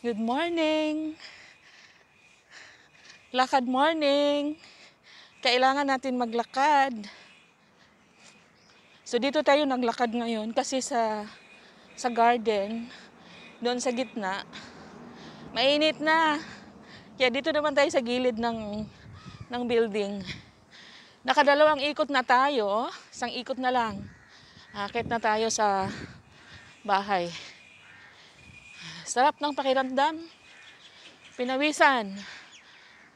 Good morning! Lakad morning! Kailangan natin maglakad. So dito tayo naglakad ngayon kasi sa sa garden, doon sa gitna, mainit na. Kaya dito naman tayo sa gilid ng ng building. Nakadalawang ikot na tayo, isang ikot na lang. Akit na tayo sa bahay. Sarap ng pakiramdam. Pinawisan.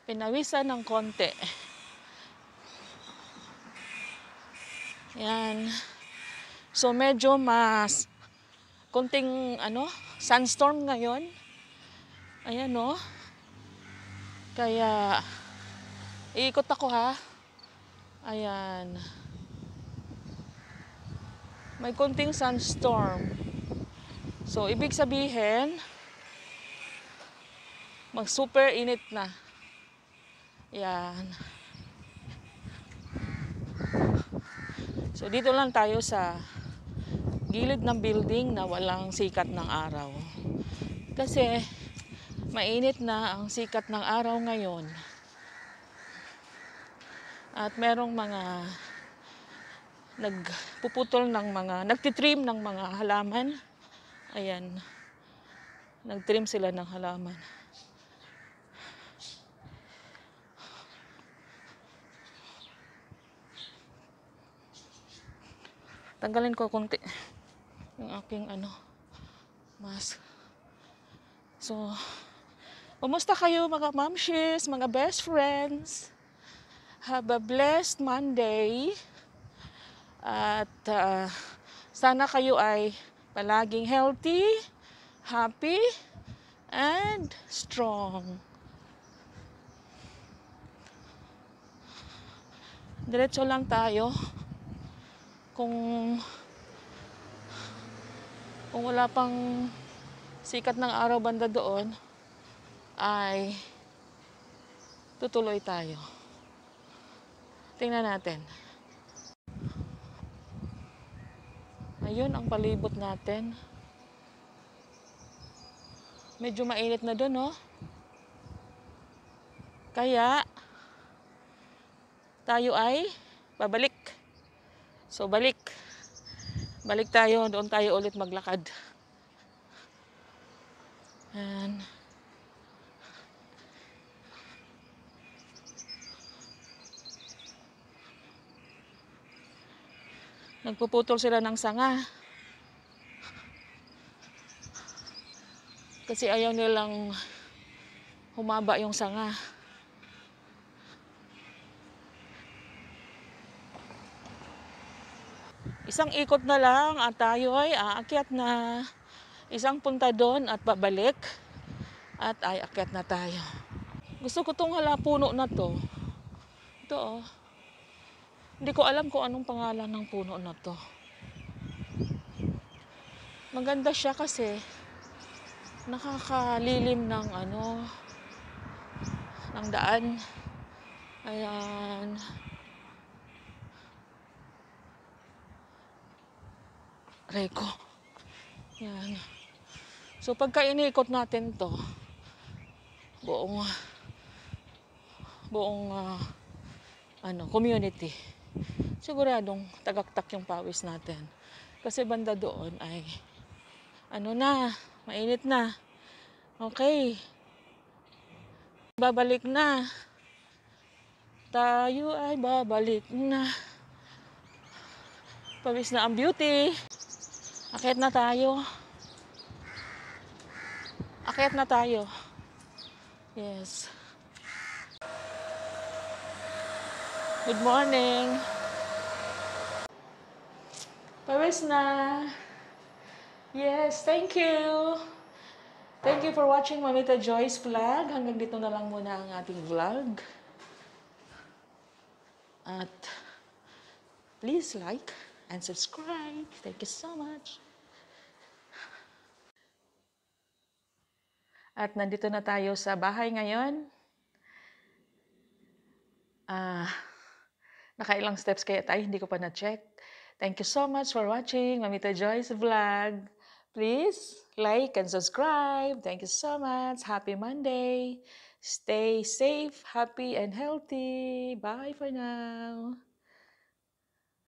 Pinawisan ng konti. Yan. So medyo mas konting ano, sandstorm ngayon. Ayan no. Kaya iikot ako ha. Ayan. May konting sandstorm. So, ibig sabihin, mag super init na. Yan. So, dito lang tayo sa gilid ng building na walang sikat ng araw. Kasi, mainit na ang sikat ng araw ngayon. At merong mga nagpuputol ng mga, nagtitrim ng mga halaman Ayan. Nagtrim sila ng halaman. Tanggalin ko konti yung aking ano mask. So, kumusta kayo mga mamshes, mga best friends? Have a blessed Monday. At uh, sana kayo ay Palaging healthy, happy, and strong. Diretso lang tayo. Kung kung wala pang sikat ng araw banda doon, ay tutuloy tayo. Tingnan natin. Ayun ang palibot natin. Medyo mainit na doon, no? Oh. Kaya, tayo ay babalik. So, balik. Balik tayo. Doon tayo ulit maglakad. And, nagpuputol sila ng sanga. Kasi ayaw nilang humaba yung sanga. Isang ikot na lang at tayo ay aakyat na isang punta doon at babalik at ay aakyat na tayo. Gusto ko tong hala puno na to. Ito oh. Hindi ko alam kung anong pangalan ng puno na to. Maganda siya kasi nakakalilim ng ano ng daan. Ayan. Reko. Yan. So pagka iniikot natin to, buong buong uh, ano community siguradong tagaktak yung pawis natin. Kasi banda doon ay ano na, mainit na. Okay. Babalik na. Tayo ay babalik na. Pawis na ang beauty. Akit na tayo. Akit na tayo. Yes. Good morning. Pawis na. Yes, thank you. Thank you for watching Mamita Joyce vlog. Hanggang dito na lang muna ang ating vlog. At please like and subscribe. Thank you so much. At nandito na tayo sa bahay ngayon. Ah... Uh, Nakailang steps kaya tayo, hindi ko pa na-check. Thank you so much for watching Mamita Joyce Vlog. Please like and subscribe. Thank you so much. Happy Monday. Stay safe, happy, and healthy. Bye for now.